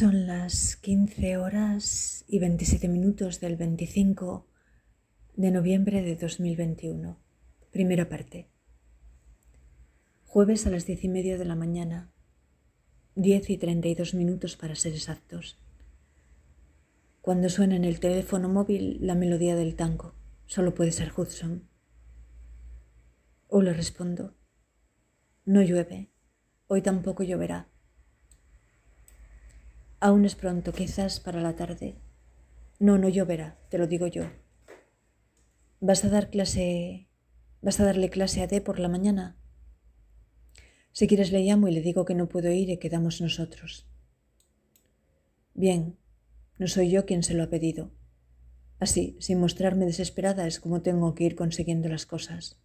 Son las 15 horas y 27 minutos del 25 de noviembre de 2021. Primera parte. Jueves a las 10 y media de la mañana. 10 y 32 minutos para ser exactos. Cuando suena en el teléfono móvil la melodía del tango. Solo puede ser Hudson. O le respondo. No llueve. Hoy tampoco lloverá. Aún es pronto, quizás para la tarde. No, no lloverá, te lo digo yo. ¿Vas a dar clase... ¿Vas a darle clase a D por la mañana? Si quieres le llamo y le digo que no puedo ir y quedamos nosotros. Bien, no soy yo quien se lo ha pedido. Así, sin mostrarme desesperada, es como tengo que ir consiguiendo las cosas.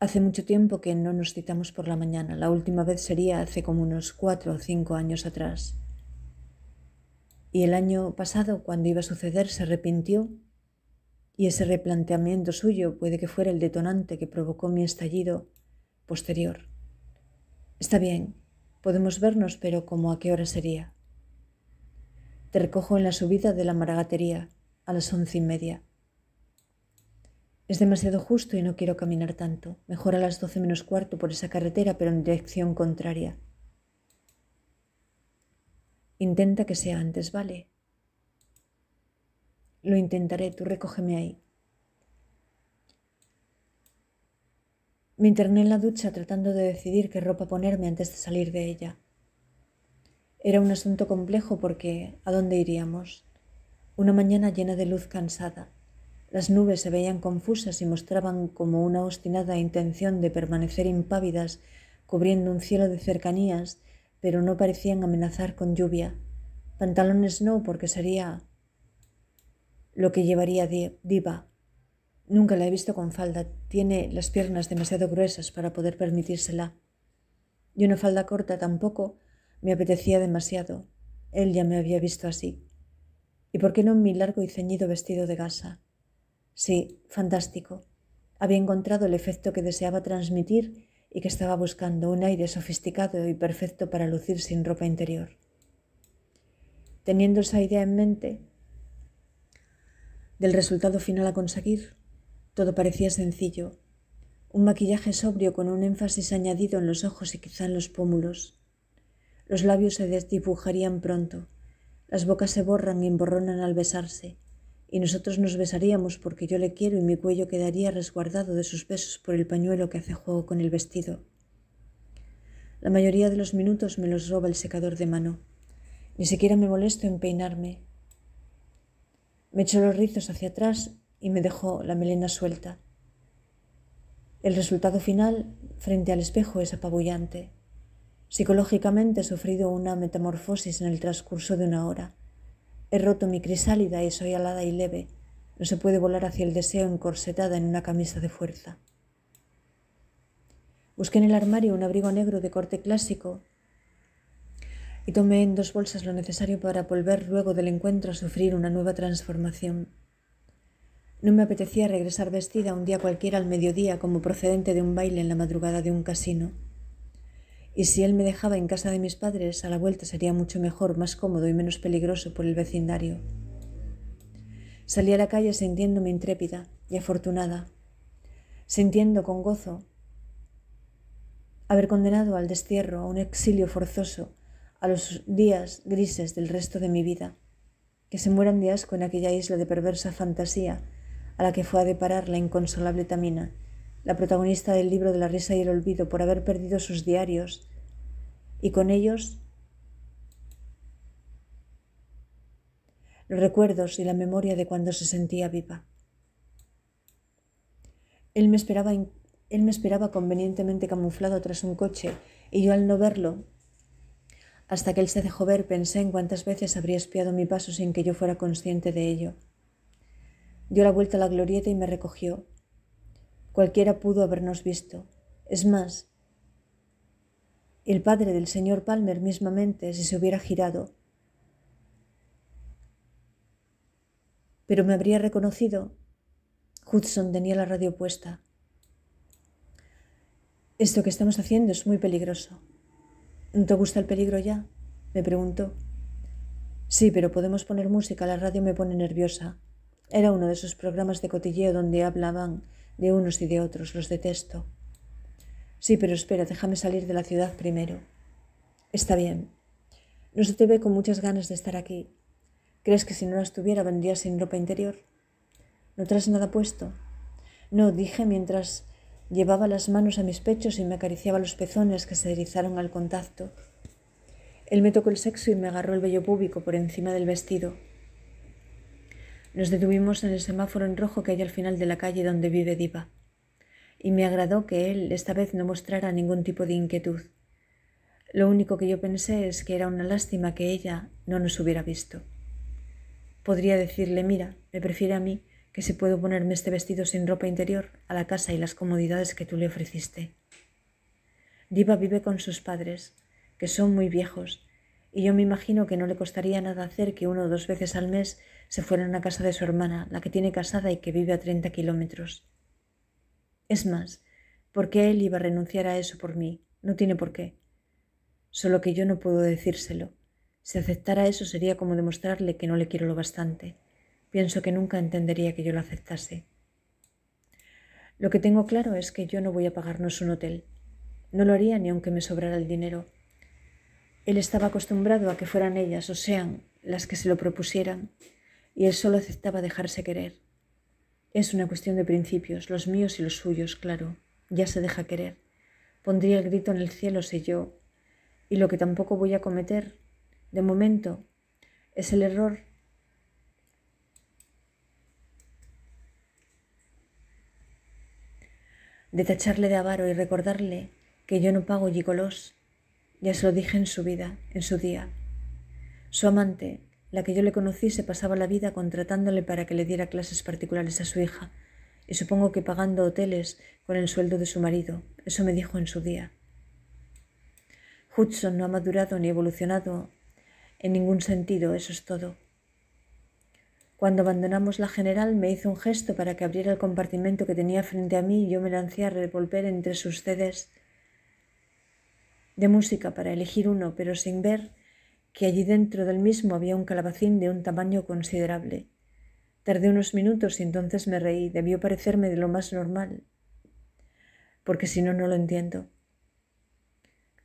Hace mucho tiempo que no nos citamos por la mañana. La última vez sería hace como unos cuatro o cinco años atrás. Y el año pasado, cuando iba a suceder, se arrepintió y ese replanteamiento suyo puede que fuera el detonante que provocó mi estallido posterior. Está bien, podemos vernos, pero ¿cómo a qué hora sería? Te recojo en la subida de la maragatería, a las once y media. Es demasiado justo y no quiero caminar tanto. Mejor a las doce menos cuarto por esa carretera, pero en dirección contraria. Intenta que sea antes, ¿vale? Lo intentaré, tú recógeme ahí. Me interné en la ducha tratando de decidir qué ropa ponerme antes de salir de ella. Era un asunto complejo porque ¿a dónde iríamos? Una mañana llena de luz cansada. Las nubes se veían confusas y mostraban como una obstinada intención de permanecer impávidas, cubriendo un cielo de cercanías pero no parecían amenazar con lluvia. Pantalones no, porque sería lo que llevaría Diva. Nunca la he visto con falda. Tiene las piernas demasiado gruesas para poder permitírsela. Y una falda corta tampoco me apetecía demasiado. Él ya me había visto así. ¿Y por qué no mi largo y ceñido vestido de gasa? Sí, fantástico. Había encontrado el efecto que deseaba transmitir y que estaba buscando un aire sofisticado y perfecto para lucir sin ropa interior. Teniendo esa idea en mente del resultado final a conseguir, todo parecía sencillo. Un maquillaje sobrio con un énfasis añadido en los ojos y quizá en los pómulos. Los labios se desdibujarían pronto, las bocas se borran y emborronan al besarse, y nosotros nos besaríamos porque yo le quiero y mi cuello quedaría resguardado de sus besos por el pañuelo que hace juego con el vestido. La mayoría de los minutos me los roba el secador de mano. Ni siquiera me molesto en peinarme. Me echó los rizos hacia atrás y me dejó la melena suelta. El resultado final frente al espejo es apabullante. Psicológicamente he sufrido una metamorfosis en el transcurso de una hora. He roto mi crisálida y soy alada y leve. No se puede volar hacia el deseo encorsetada en una camisa de fuerza. Busqué en el armario un abrigo negro de corte clásico y tomé en dos bolsas lo necesario para volver luego del encuentro a sufrir una nueva transformación. No me apetecía regresar vestida un día cualquiera al mediodía como procedente de un baile en la madrugada de un casino y si él me dejaba en casa de mis padres, a la vuelta sería mucho mejor, más cómodo y menos peligroso por el vecindario. Salí a la calle sintiéndome intrépida y afortunada, sintiendo con gozo haber condenado al destierro, a un exilio forzoso, a los días grises del resto de mi vida, que se mueran de asco en aquella isla de perversa fantasía a la que fue a deparar la inconsolable Tamina la protagonista del libro de la risa y el olvido, por haber perdido sus diarios y con ellos los recuerdos y la memoria de cuando se sentía viva. Él me esperaba, él me esperaba convenientemente camuflado tras un coche y yo al no verlo, hasta que él se dejó ver, pensé en cuántas veces habría espiado mi paso sin que yo fuera consciente de ello. Dio la vuelta a la glorieta y me recogió, Cualquiera pudo habernos visto. Es más, el padre del señor Palmer mismamente, si se hubiera girado, pero me habría reconocido. Hudson tenía la radio puesta. Esto que estamos haciendo es muy peligroso. ¿No te gusta el peligro ya? me preguntó. Sí, pero podemos poner música, la radio me pone nerviosa. Era uno de esos programas de cotilleo donde hablaban de unos y de otros, los detesto. Sí, pero espera, déjame salir de la ciudad primero. Está bien. No se te ve con muchas ganas de estar aquí. ¿Crees que si no las tuviera vendría sin ropa interior? ¿No traes nada puesto? No, dije mientras llevaba las manos a mis pechos y me acariciaba los pezones que se erizaron al contacto. Él me tocó el sexo y me agarró el vello púbico por encima del vestido. Nos detuvimos en el semáforo en rojo que hay al final de la calle donde vive Diva, y me agradó que él esta vez no mostrara ningún tipo de inquietud. Lo único que yo pensé es que era una lástima que ella no nos hubiera visto. Podría decirle, mira, me prefiere a mí que si puedo ponerme este vestido sin ropa interior a la casa y las comodidades que tú le ofreciste. Diva vive con sus padres, que son muy viejos y yo me imagino que no le costaría nada hacer que uno o dos veces al mes se fueran a casa de su hermana, la que tiene casada y que vive a 30 kilómetros. Es más, ¿por qué él iba a renunciar a eso por mí? No tiene por qué. Solo que yo no puedo decírselo. Si aceptara eso sería como demostrarle que no le quiero lo bastante. Pienso que nunca entendería que yo lo aceptase. Lo que tengo claro es que yo no voy a pagarnos un hotel. No lo haría ni aunque me sobrara el dinero. Él estaba acostumbrado a que fueran ellas, o sean, las que se lo propusieran, y él solo aceptaba dejarse querer. Es una cuestión de principios, los míos y los suyos, claro. Ya se deja querer. Pondría el grito en el cielo sé yo. Y lo que tampoco voy a cometer, de momento, es el error de tacharle de avaro y recordarle que yo no pago gigolos ya se lo dije en su vida, en su día. Su amante, la que yo le conocí, se pasaba la vida contratándole para que le diera clases particulares a su hija, y supongo que pagando hoteles con el sueldo de su marido. Eso me dijo en su día. Hudson no ha madurado ni evolucionado en ningún sentido, eso es todo. Cuando abandonamos la general me hizo un gesto para que abriera el compartimento que tenía frente a mí y yo me lancé a revolver entre sus sedes de música para elegir uno, pero sin ver que allí dentro del mismo había un calabacín de un tamaño considerable. Tardé unos minutos y entonces me reí. Debió parecerme de lo más normal, porque si no, no lo entiendo.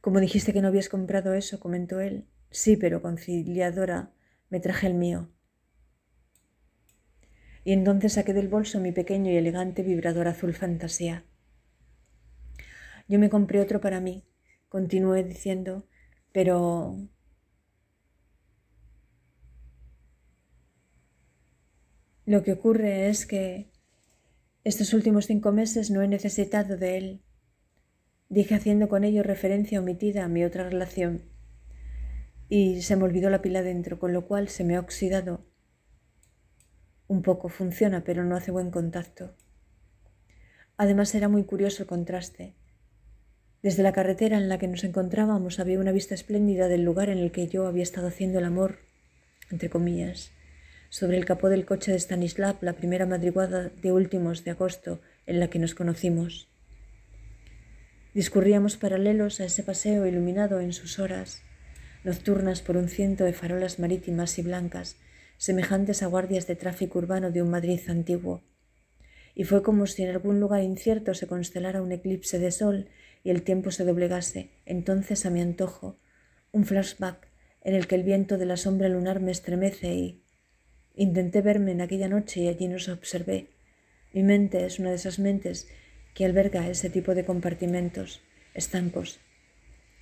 Como dijiste que no habías comprado eso, comentó él. Sí, pero conciliadora, me traje el mío. Y entonces saqué del bolso mi pequeño y elegante vibrador azul fantasía. Yo me compré otro para mí, continué diciendo, pero... Lo que ocurre es que estos últimos cinco meses no he necesitado de él, dije haciendo con ello referencia omitida a mi otra relación, y se me olvidó la pila dentro, con lo cual se me ha oxidado. Un poco funciona, pero no hace buen contacto. Además era muy curioso el contraste. Desde la carretera en la que nos encontrábamos había una vista espléndida del lugar en el que yo había estado haciendo el amor, entre comillas. Sobre el capó del coche de Stanislav, la primera madrugada de últimos de agosto en la que nos conocimos. Discurríamos paralelos a ese paseo iluminado en sus horas, nocturnas por un ciento de farolas marítimas y blancas, semejantes a guardias de tráfico urbano de un Madrid antiguo. Y fue como si en algún lugar incierto se constelara un eclipse de sol y el tiempo se doblegase, entonces a mi antojo, un flashback en el que el viento de la sombra lunar me estremece y... Intenté verme en aquella noche y allí nos observé. Mi mente es una de esas mentes que alberga ese tipo de compartimentos, estancos.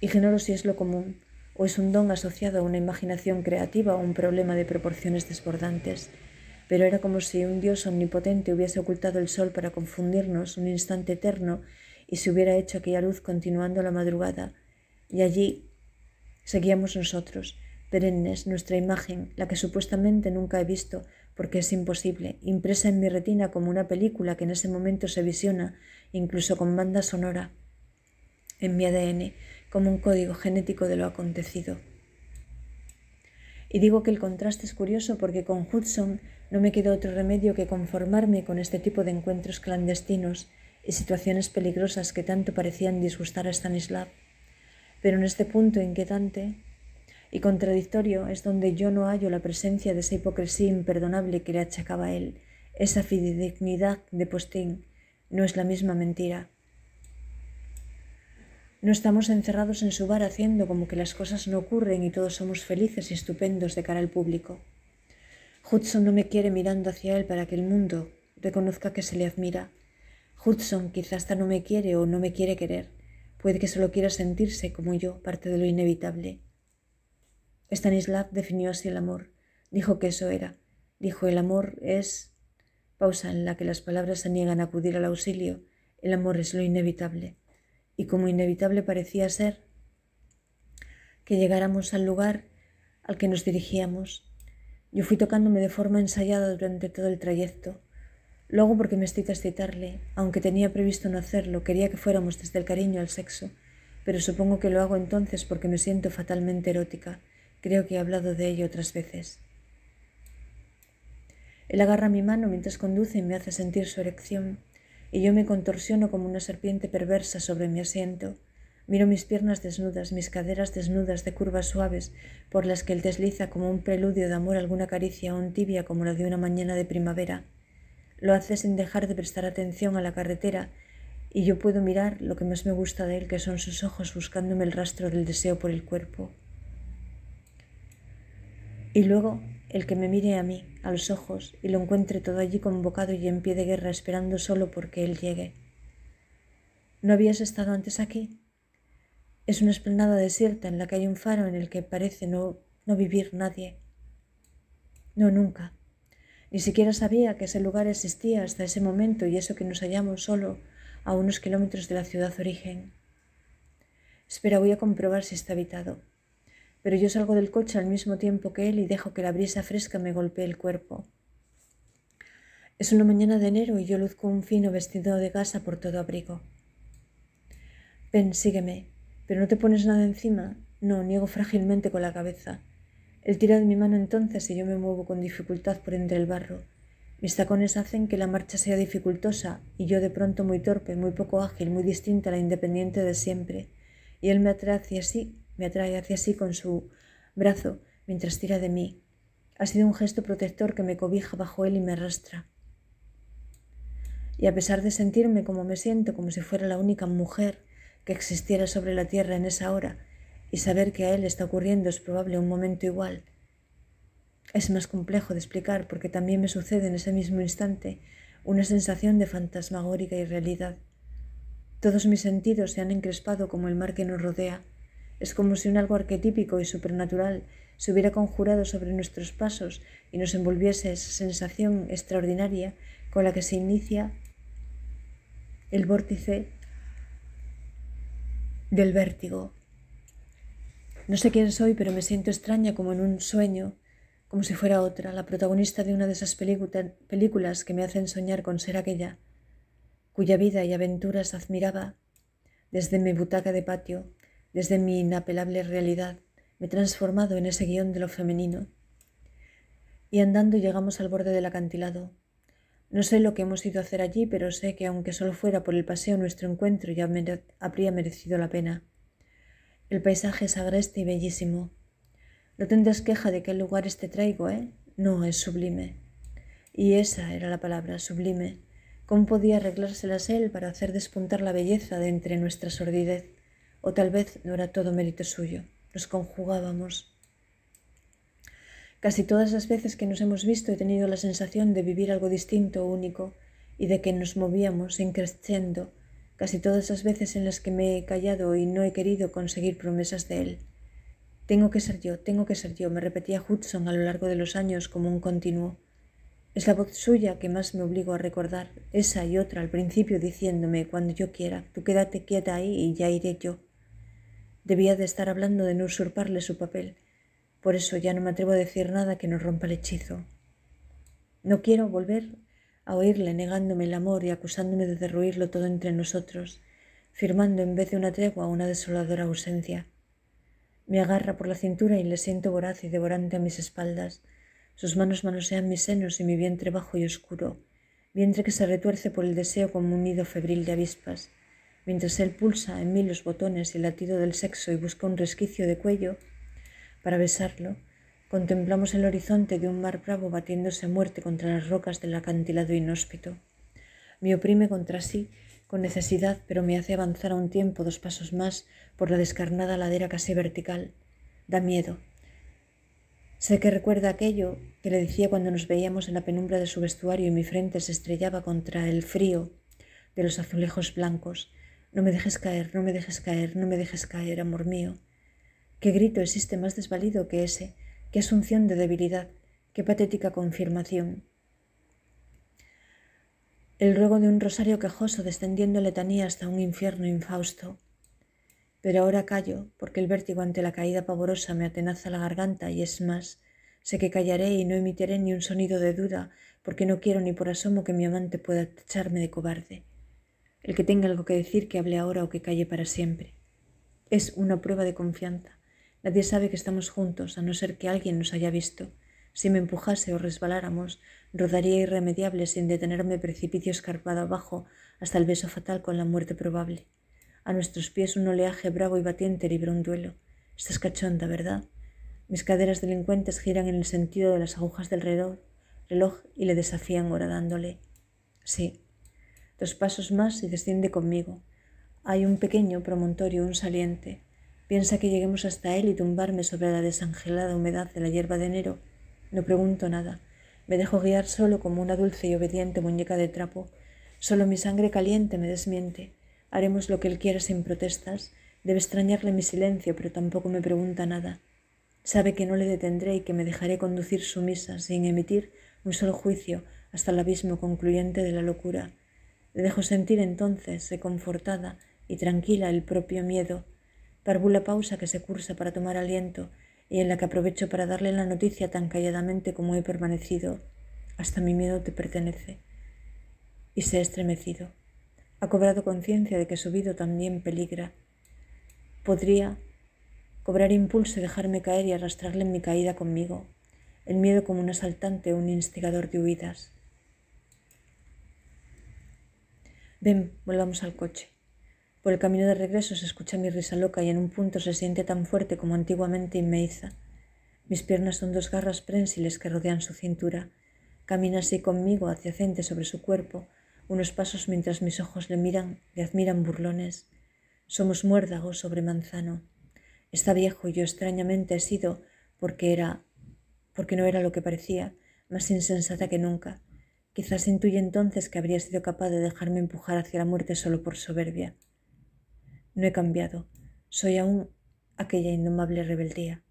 Ignoro si es lo común o es un don asociado a una imaginación creativa o un problema de proporciones desbordantes, pero era como si un dios omnipotente hubiese ocultado el sol para confundirnos un instante eterno y se hubiera hecho aquella luz continuando la madrugada, y allí seguíamos nosotros, perennes, nuestra imagen, la que supuestamente nunca he visto, porque es imposible, impresa en mi retina como una película que en ese momento se visiona, incluso con banda sonora, en mi ADN, como un código genético de lo acontecido. Y digo que el contraste es curioso porque con Hudson no me quedó otro remedio que conformarme con este tipo de encuentros clandestinos, y situaciones peligrosas que tanto parecían disgustar a Stanislav. Pero en este punto inquietante y contradictorio es donde yo no hallo la presencia de esa hipocresía imperdonable que le achacaba a él, esa fidedignidad de postín. No es la misma mentira. No estamos encerrados en su bar haciendo como que las cosas no ocurren y todos somos felices y estupendos de cara al público. Hudson no me quiere mirando hacia él para que el mundo reconozca que se le admira Hudson quizás hasta no me quiere o no me quiere querer. Puede que solo quiera sentirse, como yo, parte de lo inevitable. Stanislav definió así el amor. Dijo que eso era. Dijo, el amor es... Pausa en la que las palabras se niegan a acudir al auxilio. El amor es lo inevitable. Y como inevitable parecía ser que llegáramos al lugar al que nos dirigíamos. Yo fui tocándome de forma ensayada durante todo el trayecto. Lo porque me excita excitarle, aunque tenía previsto no hacerlo, quería que fuéramos desde el cariño al sexo, pero supongo que lo hago entonces porque me siento fatalmente erótica. Creo que he hablado de ello otras veces. Él agarra mi mano mientras conduce y me hace sentir su erección, y yo me contorsiono como una serpiente perversa sobre mi asiento. Miro mis piernas desnudas, mis caderas desnudas de curvas suaves por las que él desliza como un preludio de amor alguna caricia aún tibia como la de una mañana de primavera. Lo hace sin dejar de prestar atención a la carretera y yo puedo mirar lo que más me gusta de él, que son sus ojos buscándome el rastro del deseo por el cuerpo. Y luego el que me mire a mí, a los ojos, y lo encuentre todo allí convocado y en pie de guerra esperando solo porque él llegue. ¿No habías estado antes aquí? Es una esplanada desierta en la que hay un faro en el que parece no, no vivir nadie. No, nunca. Ni siquiera sabía que ese lugar existía hasta ese momento y eso que nos hallamos solo a unos kilómetros de la ciudad origen. Espera, voy a comprobar si está habitado. Pero yo salgo del coche al mismo tiempo que él y dejo que la brisa fresca me golpee el cuerpo. Es una mañana de enero y yo luzco un fino vestido de gasa por todo abrigo. Ven, sígueme, pero no te pones nada encima. No, niego frágilmente con la cabeza. Él tira de mi mano entonces y yo me muevo con dificultad por entre el barro. Mis tacones hacen que la marcha sea dificultosa y yo de pronto muy torpe, muy poco ágil, muy distinta a la independiente de siempre. Y él me atrae hacia sí, me atrae hacia sí con su brazo mientras tira de mí. Ha sido un gesto protector que me cobija bajo él y me arrastra. Y a pesar de sentirme como me siento, como si fuera la única mujer que existiera sobre la tierra en esa hora, y saber que a él está ocurriendo es probable un momento igual. Es más complejo de explicar porque también me sucede en ese mismo instante una sensación de fantasmagórica irrealidad. Todos mis sentidos se han encrespado como el mar que nos rodea. Es como si un algo arquetípico y supernatural se hubiera conjurado sobre nuestros pasos y nos envolviese esa sensación extraordinaria con la que se inicia el vórtice del vértigo. No sé quién soy, pero me siento extraña como en un sueño, como si fuera otra, la protagonista de una de esas películas que me hacen soñar con ser aquella, cuya vida y aventuras admiraba desde mi butaca de patio, desde mi inapelable realidad. Me he transformado en ese guión de lo femenino. Y andando llegamos al borde del acantilado. No sé lo que hemos ido a hacer allí, pero sé que aunque solo fuera por el paseo, nuestro encuentro ya habría merecido la pena. El paisaje es agreste y bellísimo. No tendrás queja de qué lugar este traigo, ¿eh? No, es sublime. Y esa era la palabra, sublime. ¿Cómo podía arreglárselas él para hacer despuntar la belleza de entre nuestra sordidez? O tal vez no era todo mérito suyo. Nos conjugábamos. Casi todas las veces que nos hemos visto he tenido la sensación de vivir algo distinto o único y de que nos movíamos en creciendo casi todas las veces en las que me he callado y no he querido conseguir promesas de él. Tengo que ser yo, tengo que ser yo, me repetía Hudson a lo largo de los años como un continuo. Es la voz suya que más me obligo a recordar, esa y otra al principio diciéndome cuando yo quiera, tú quédate quieta ahí y ya iré yo. Debía de estar hablando de no usurparle su papel, por eso ya no me atrevo a decir nada que no rompa el hechizo. No quiero volver a oírle negándome el amor y acusándome de derruirlo todo entre nosotros, firmando en vez de una tregua una desoladora ausencia. Me agarra por la cintura y le siento voraz y devorante a mis espaldas. Sus manos manosean mis senos y mi vientre bajo y oscuro, vientre que se retuerce por el deseo como un nido febril de avispas. Mientras él pulsa en mí los botones y el latido del sexo y busca un resquicio de cuello para besarlo, Contemplamos el horizonte de un mar bravo batiéndose a muerte contra las rocas del acantilado inhóspito. Me oprime contra sí con necesidad, pero me hace avanzar a un tiempo dos pasos más por la descarnada ladera casi vertical. Da miedo. Sé que recuerda aquello que le decía cuando nos veíamos en la penumbra de su vestuario y mi frente se estrellaba contra el frío de los azulejos blancos. No me dejes caer, no me dejes caer, no me dejes caer, amor mío. ¿Qué grito existe más desvalido que ese? Qué asunción de debilidad, qué patética confirmación. El ruego de un rosario quejoso descendiendo letanía hasta un infierno infausto. Pero ahora callo, porque el vértigo ante la caída pavorosa me atenaza la garganta y es más, sé que callaré y no emitiré ni un sonido de duda, porque no quiero ni por asomo que mi amante pueda echarme de cobarde. El que tenga algo que decir, que hable ahora o que calle para siempre. Es una prueba de confianza. Nadie sabe que estamos juntos, a no ser que alguien nos haya visto. Si me empujase o resbaláramos, rodaría irremediable sin detenerme precipicio escarpado abajo hasta el beso fatal con la muerte probable. A nuestros pies un oleaje bravo y batiente libró un duelo. Estás cachonda, ¿verdad? Mis caderas delincuentes giran en el sentido de las agujas del reloj, reloj y le desafían horadándole. Sí. Dos pasos más y desciende conmigo. Hay un pequeño promontorio, un saliente, Piensa que lleguemos hasta él y tumbarme sobre la desangelada humedad de la hierba de enero. No pregunto nada. Me dejo guiar solo como una dulce y obediente muñeca de trapo. Solo mi sangre caliente me desmiente. Haremos lo que él quiera sin protestas. Debe extrañarle mi silencio, pero tampoco me pregunta nada. Sabe que no le detendré y que me dejaré conducir sumisa, sin emitir un solo juicio, hasta el abismo concluyente de la locura. Le dejo sentir entonces, reconfortada y tranquila, el propio miedo la pausa que se cursa para tomar aliento y en la que aprovecho para darle la noticia tan calladamente como he permanecido. Hasta mi miedo te pertenece. Y se ha estremecido. Ha cobrado conciencia de que su vida también peligra. Podría cobrar impulso, y dejarme caer y arrastrarle en mi caída conmigo. El miedo como un asaltante, un instigador de huidas. Ven, volvamos al coche. Por el camino de regreso se escucha mi risa loca y en un punto se siente tan fuerte como antiguamente inmeiza. Mis piernas son dos garras prensiles que rodean su cintura. Camina así conmigo, adyacente sobre su cuerpo, unos pasos mientras mis ojos le miran, le admiran burlones. Somos muérdagos sobre manzano. Está viejo y yo extrañamente he sido, porque era, porque no era lo que parecía, más insensata que nunca. Quizás intuye entonces que habría sido capaz de dejarme empujar hacia la muerte solo por soberbia. No he cambiado. Soy aún aquella indomable rebeldía.